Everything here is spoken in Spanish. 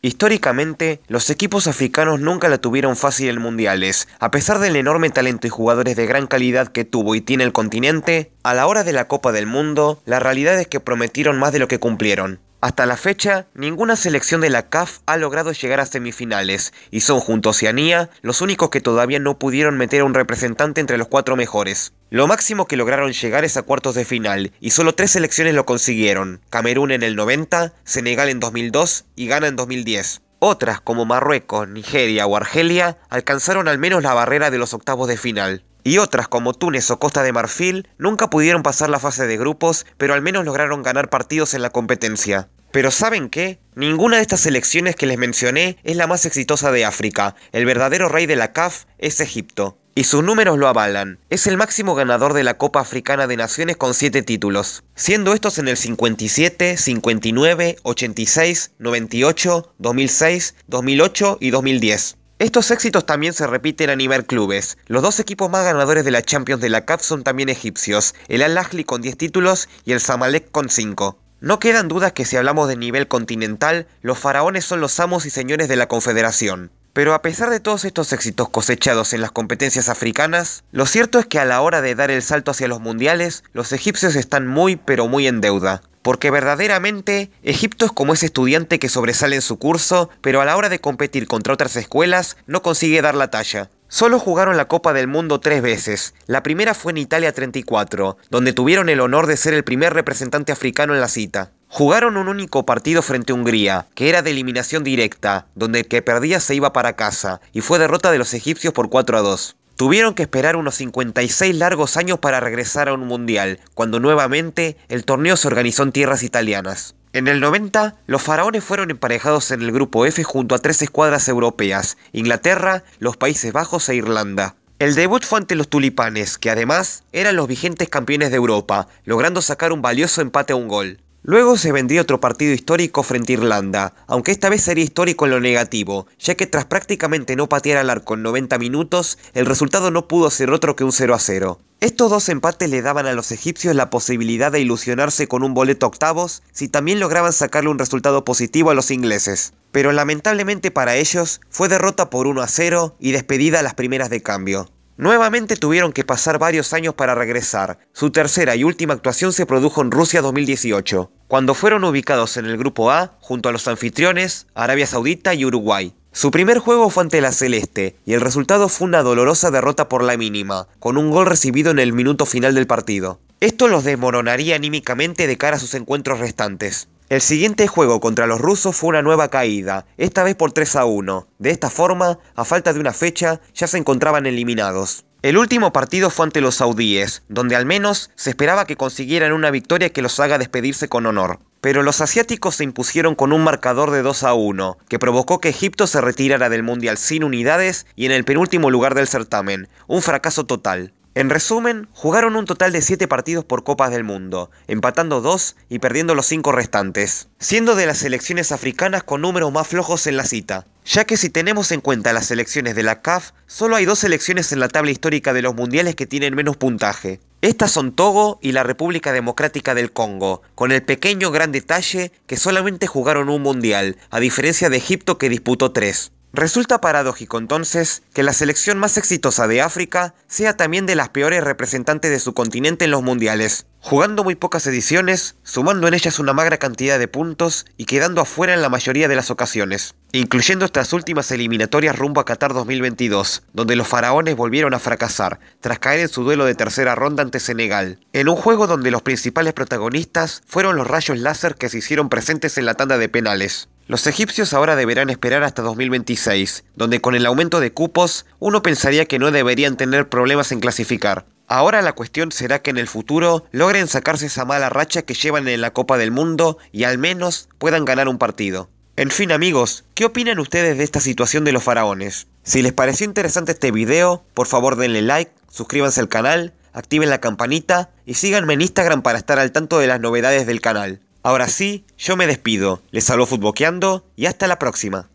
Históricamente, los equipos africanos nunca la tuvieron fácil en mundiales. A pesar del enorme talento y jugadores de gran calidad que tuvo y tiene el continente, a la hora de la Copa del Mundo, la realidad es que prometieron más de lo que cumplieron. Hasta la fecha, ninguna selección de la CAF ha logrado llegar a semifinales, y son junto a Oceanía los únicos que todavía no pudieron meter a un representante entre los cuatro mejores. Lo máximo que lograron llegar es a cuartos de final, y solo tres selecciones lo consiguieron, Camerún en el 90, Senegal en 2002 y Ghana en 2010. Otras, como Marruecos, Nigeria o Argelia, alcanzaron al menos la barrera de los octavos de final y otras como Túnez o Costa de Marfil nunca pudieron pasar la fase de grupos, pero al menos lograron ganar partidos en la competencia. Pero ¿saben qué? Ninguna de estas selecciones que les mencioné es la más exitosa de África. El verdadero rey de la CAF es Egipto. Y sus números lo avalan. Es el máximo ganador de la Copa Africana de Naciones con 7 títulos, siendo estos en el 57, 59, 86, 98, 2006, 2008 y 2010. Estos éxitos también se repiten a nivel clubes. Los dos equipos más ganadores de la Champions de la CAF son también egipcios, el Al Ahly con 10 títulos y el Zamalek con 5. No quedan dudas que si hablamos de nivel continental, los faraones son los amos y señores de la Confederación. Pero a pesar de todos estos éxitos cosechados en las competencias africanas, lo cierto es que a la hora de dar el salto hacia los mundiales, los egipcios están muy pero muy en deuda porque verdaderamente Egipto es como ese estudiante que sobresale en su curso, pero a la hora de competir contra otras escuelas no consigue dar la talla. Solo jugaron la Copa del Mundo tres veces. La primera fue en Italia 34, donde tuvieron el honor de ser el primer representante africano en la cita. Jugaron un único partido frente a Hungría, que era de eliminación directa, donde el que perdía se iba para casa, y fue derrota de los egipcios por 4 a 2. Tuvieron que esperar unos 56 largos años para regresar a un mundial, cuando nuevamente el torneo se organizó en tierras italianas. En el 90, los faraones fueron emparejados en el grupo F junto a tres escuadras europeas, Inglaterra, los Países Bajos e Irlanda. El debut fue ante los tulipanes, que además eran los vigentes campeones de Europa, logrando sacar un valioso empate a un gol. Luego se vendría otro partido histórico frente a Irlanda, aunque esta vez sería histórico en lo negativo, ya que tras prácticamente no patear al arco en 90 minutos, el resultado no pudo ser otro que un 0 a 0. Estos dos empates le daban a los egipcios la posibilidad de ilusionarse con un boleto octavos si también lograban sacarle un resultado positivo a los ingleses. Pero lamentablemente para ellos fue derrota por 1 a 0 y despedida a las primeras de cambio. Nuevamente tuvieron que pasar varios años para regresar. Su tercera y última actuación se produjo en Rusia 2018, cuando fueron ubicados en el grupo A junto a los anfitriones Arabia Saudita y Uruguay. Su primer juego fue ante la Celeste, y el resultado fue una dolorosa derrota por la mínima, con un gol recibido en el minuto final del partido. Esto los desmoronaría anímicamente de cara a sus encuentros restantes. El siguiente juego contra los rusos fue una nueva caída, esta vez por 3 a 1. De esta forma, a falta de una fecha, ya se encontraban eliminados. El último partido fue ante los saudíes, donde al menos se esperaba que consiguieran una victoria que los haga despedirse con honor. Pero los asiáticos se impusieron con un marcador de 2 a 1, que provocó que Egipto se retirara del Mundial sin unidades y en el penúltimo lugar del certamen, un fracaso total. En resumen, jugaron un total de 7 partidos por Copas del Mundo, empatando 2 y perdiendo los 5 restantes, siendo de las selecciones africanas con números más flojos en la cita, ya que si tenemos en cuenta las selecciones de la CAF, solo hay dos selecciones en la tabla histórica de los mundiales que tienen menos puntaje. Estas son Togo y la República Democrática del Congo, con el pequeño gran detalle que solamente jugaron un mundial, a diferencia de Egipto que disputó 3. Resulta paradójico entonces que la selección más exitosa de África sea también de las peores representantes de su continente en los mundiales, jugando muy pocas ediciones, sumando en ellas una magra cantidad de puntos y quedando afuera en la mayoría de las ocasiones, incluyendo estas últimas eliminatorias rumbo a Qatar 2022, donde los faraones volvieron a fracasar tras caer en su duelo de tercera ronda ante Senegal, en un juego donde los principales protagonistas fueron los rayos láser que se hicieron presentes en la tanda de penales. Los egipcios ahora deberán esperar hasta 2026, donde con el aumento de cupos uno pensaría que no deberían tener problemas en clasificar. Ahora la cuestión será que en el futuro logren sacarse esa mala racha que llevan en la Copa del Mundo y al menos puedan ganar un partido. En fin amigos, ¿qué opinan ustedes de esta situación de los faraones? Si les pareció interesante este video, por favor denle like, suscríbanse al canal, activen la campanita y síganme en Instagram para estar al tanto de las novedades del canal. Ahora sí, yo me despido. Les saludo Futboqueando y hasta la próxima.